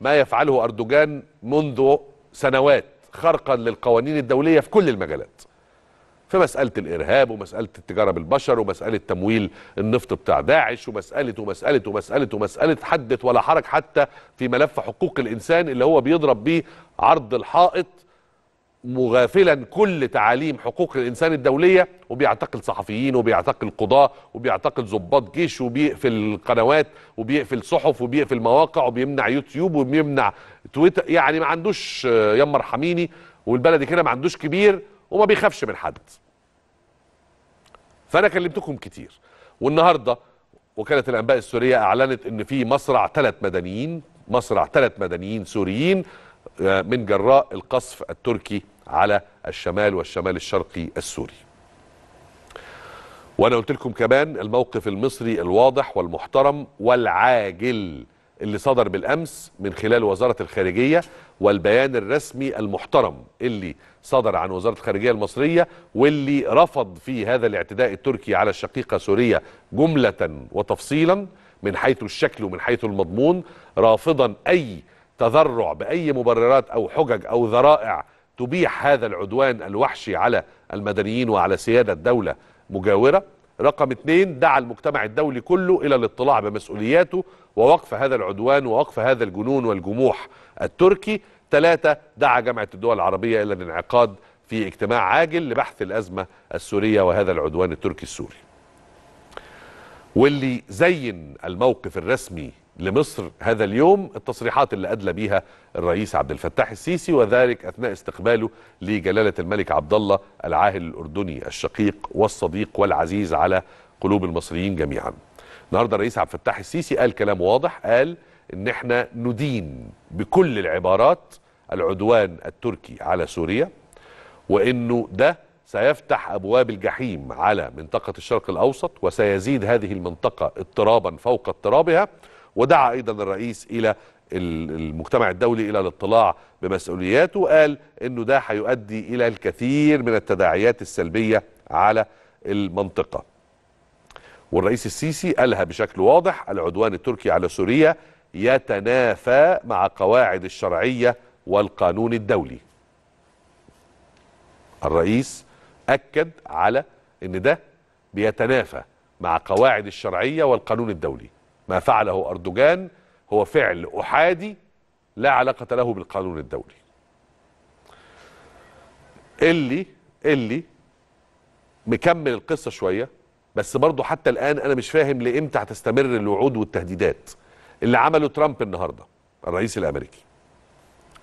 ما يفعله أردوغان منذ سنوات خرقا للقوانين الدولية في كل المجالات في مسألة الإرهاب ومسألة التجارة بالبشر ومسألة تمويل النفط بتاع داعش ومسألة ومسألة ومسألة ومسألة حدث ولا حرج حتى في ملف حقوق الإنسان اللي هو بيضرب بيه عرض الحائط مغافلا كل تعاليم حقوق الانسان الدوليه وبيعتقل صحفيين وبيعتقل قضاه وبيعتقل ضباط جيش وبيقفل القنوات وبيقفل صحف وبيقفل مواقع وبيمنع يوتيوب وبيمنع تويتر يعني ما عندوش آه، يما ارحميني والبلدي كده ما عندوش كبير وما بيخافش من حد. فانا كلمتكم كتير والنهارده وكاله الانباء السوريه اعلنت ان في مصرع ثلاث مدنيين مصرع ثلاث مدنيين سوريين آه، من جراء القصف التركي على الشمال والشمال الشرقي السوري وانا قلت لكم كمان الموقف المصري الواضح والمحترم والعاجل اللي صدر بالامس من خلال وزاره الخارجيه والبيان الرسمي المحترم اللي صدر عن وزاره الخارجيه المصريه واللي رفض فيه هذا الاعتداء التركي على الشقيقه سوريا جمله وتفصيلا من حيث الشكل ومن حيث المضمون رافضا اي تذرع باي مبررات او حجج او ذرائع تبيح هذا العدوان الوحشي على المدنيين وعلى سيادة دولة مجاورة رقم اثنين دعا المجتمع الدولي كله إلى الاطلاع بمسؤولياته ووقف هذا العدوان ووقف هذا الجنون والجموح التركي ثلاثة دعا جامعة الدول العربية إلى الانعقاد في اجتماع عاجل لبحث الأزمة السورية وهذا العدوان التركي السوري واللي زين الموقف الرسمي لمصر هذا اليوم التصريحات اللي أدلى بيها الرئيس عبد الفتاح السيسي وذلك أثناء استقباله لجلالة الملك عبد الله العاهل الأردني الشقيق والصديق والعزيز على قلوب المصريين جميعا النهاردة الرئيس عبد الفتاح السيسي قال كلام واضح قال ان احنا ندين بكل العبارات العدوان التركي على سوريا وانه ده سيفتح ابواب الجحيم على منطقه الشرق الاوسط وسيزيد هذه المنطقه اضطرابا فوق اضطرابها ودعا ايضا الرئيس الى المجتمع الدولي الى الاطلاع بمسؤولياته وقال انه ده هيؤدي الى الكثير من التداعيات السلبيه على المنطقه. والرئيس السيسي قالها بشكل واضح العدوان التركي على سوريا يتنافى مع قواعد الشرعيه والقانون الدولي. الرئيس اكد على ان ده بيتنافى مع قواعد الشرعيه والقانون الدولي. ما فعله أردوغان هو فعل أحادي لا علاقة له بالقانون الدولي اللي اللي مكمل القصة شوية بس برضه حتى الآن أنا مش فاهم لإمتى هتستمر الوعود والتهديدات اللي عمله ترامب النهاردة الرئيس الأمريكي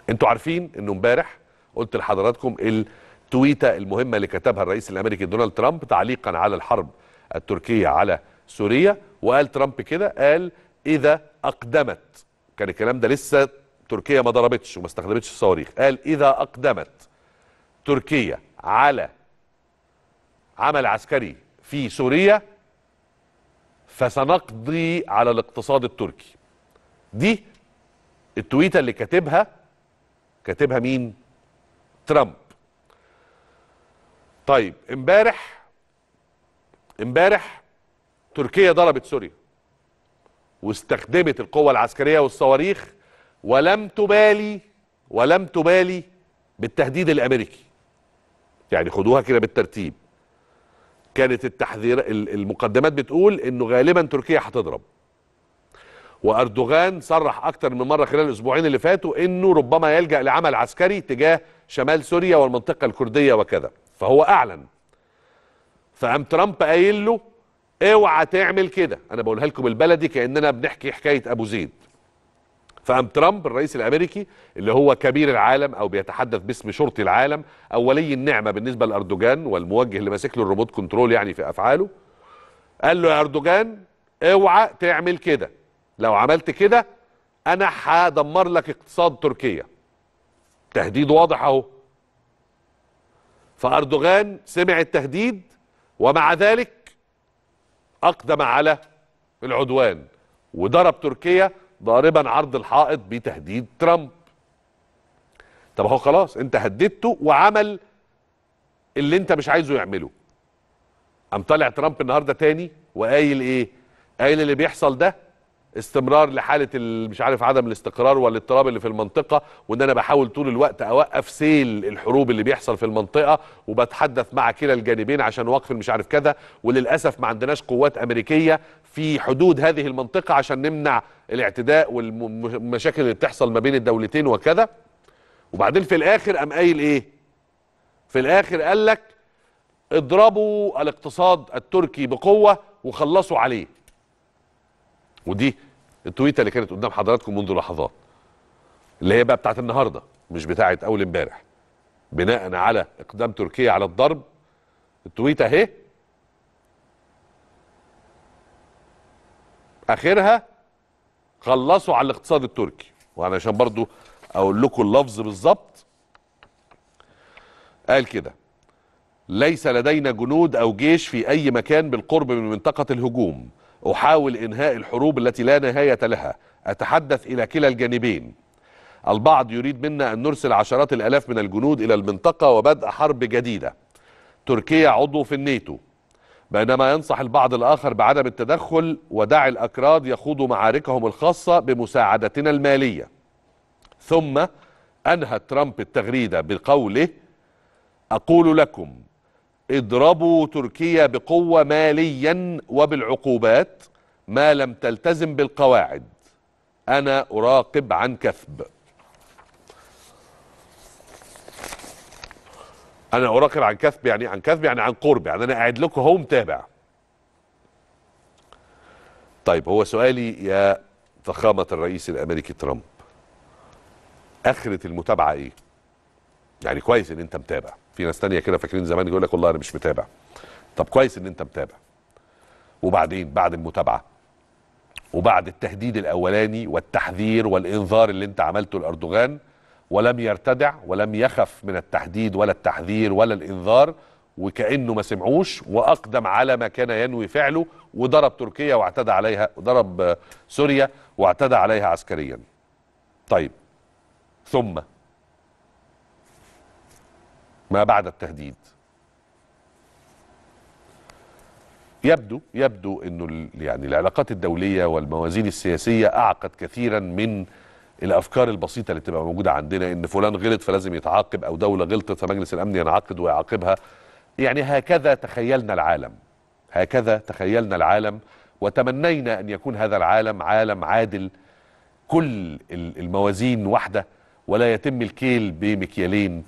انتوا عارفين انه امبارح قلت لحضراتكم التويته المهمه اللي كتبها الرئيس الامريكي دونالد ترامب تعليقا على الحرب التركيه على سوريا وقال ترامب كده قال إذا أقدمت كان الكلام ده لسه تركيا ما ضربتش وما استخدمتش الصواريخ قال إذا أقدمت تركيا على عمل عسكري في سوريا فسنقضي على الاقتصاد التركي دي التويته اللي كاتبها كاتبها مين ترامب طيب امبارح امبارح تركيا ضربت سوريا واستخدمت القوة العسكرية والصواريخ ولم تبالي ولم تبالي بالتهديد الامريكي يعني خدوها كده بالترتيب كانت التحذير المقدمات بتقول انه غالبا تركيا هتضرب واردوغان صرح اكتر من مره خلال الاسبوعين اللي فاتوا انه ربما يلجا لعمل عسكري تجاه شمال سوريا والمنطقه الكرديه وكذا فهو اعلن فقام ترامب قايل له اوعى تعمل كده انا بقولها لكم بالبلدي كاننا بنحكي حكايه ابو زيد فقام ترامب الرئيس الامريكي اللي هو كبير العالم او بيتحدث باسم شرطي العالم او ولي النعمه بالنسبه لاردوغان والموجه اللي ماسك له الريموت كنترول يعني في افعاله قال له يا اردوغان اوعى تعمل كده لو عملت كده انا هدمر لك اقتصاد تركيا تهديد واضح اهو فاردوغان سمع التهديد ومع ذلك اقدم على العدوان وضرب تركيا ضاربا عرض الحائط بتهديد ترامب طب هو خلاص انت هددته وعمل اللي انت مش عايزه يعمله قام طالع ترامب النهارده تاني وقايل ايه قايل اللي بيحصل ده استمرار لحاله مش عارف عدم الاستقرار والاضطراب اللي في المنطقه وان انا بحاول طول الوقت اوقف سيل الحروب اللي بيحصل في المنطقه وبتحدث مع كلا الجانبين عشان وقف مش عارف كذا وللاسف ما عندناش قوات امريكيه في حدود هذه المنطقه عشان نمنع الاعتداء والمشاكل اللي بتحصل ما بين الدولتين وكذا وبعدين في الاخر قام قايل ايه في الاخر قال لك اضربوا الاقتصاد التركي بقوه وخلصوا عليه ودي التويته اللي كانت قدام حضراتكم منذ لحظات اللي هي بقى بتاعت النهارده مش بتاعه اول امبارح بناء على اقدام تركيا على الضرب التويته اهي اخرها خلصوا على الاقتصاد التركي وانا عشان برضو اقول لكم اللفظ بالظبط قال كده ليس لدينا جنود او جيش في اي مكان بالقرب من منطقه الهجوم أحاول إنهاء الحروب التي لا نهاية لها أتحدث إلى كلا الجانبين البعض يريد منا أن نرسل عشرات الألاف من الجنود إلى المنطقة وبدء حرب جديدة تركيا عضو في الناتو بينما ينصح البعض الآخر بعدم التدخل ودع الأكراد يخوضوا معاركهم الخاصة بمساعدتنا المالية ثم أنهى ترامب التغريدة بقوله أقول لكم اضربوا تركيا بقوة ماليا وبالعقوبات ما لم تلتزم بالقواعد أنا أراقب عن كثب أنا أراقب عن كثب يعني عن كثب يعني عن قرب يعني أنا قاعد لكم هو متابع طيب هو سؤالي يا فخامة الرئيس الأمريكي ترامب آخرة المتابعة إيه؟ يعني كويس إن أنت متابع في ناس تانية كده فاكرين زمان يقول لك والله انا مش متابع طب كويس ان انت متابع وبعدين بعد المتابعه وبعد التهديد الاولاني والتحذير والانذار اللي انت عملته لاردوغان ولم يرتدع ولم يخف من التحديد ولا التحذير ولا الانذار وكانه ما سمعوش واقدم على ما كان ينوي فعله وضرب تركيا واعتدى عليها ضرب سوريا واعتدى عليها عسكريا. طيب ثم ما بعد التهديد يبدو يبدو انه يعني العلاقات الدوليه والموازين السياسيه اعقد كثيرا من الافكار البسيطه اللي بتبقى موجوده عندنا ان فلان غلط فلازم يتعاقب او دوله غلطت فمجلس الامن ينعقد ويعاقبها يعني هكذا تخيلنا العالم هكذا تخيلنا العالم وتمنينا ان يكون هذا العالم عالم عادل كل الموازين واحده ولا يتم الكيل بمكيالين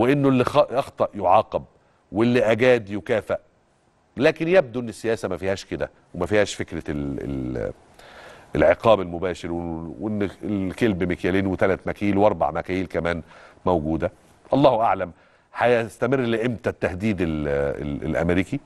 وانه اللي اخطا يعاقب واللي اجاد يكافئ لكن يبدو ان السياسه ما فيهاش كده وما فيهاش فكره الـ الـ العقاب المباشر وان الكلب مكيالين وثلاث مكيل واربع مكاييل كمان موجوده الله اعلم هيستمر لامتى التهديد الـ الـ الامريكي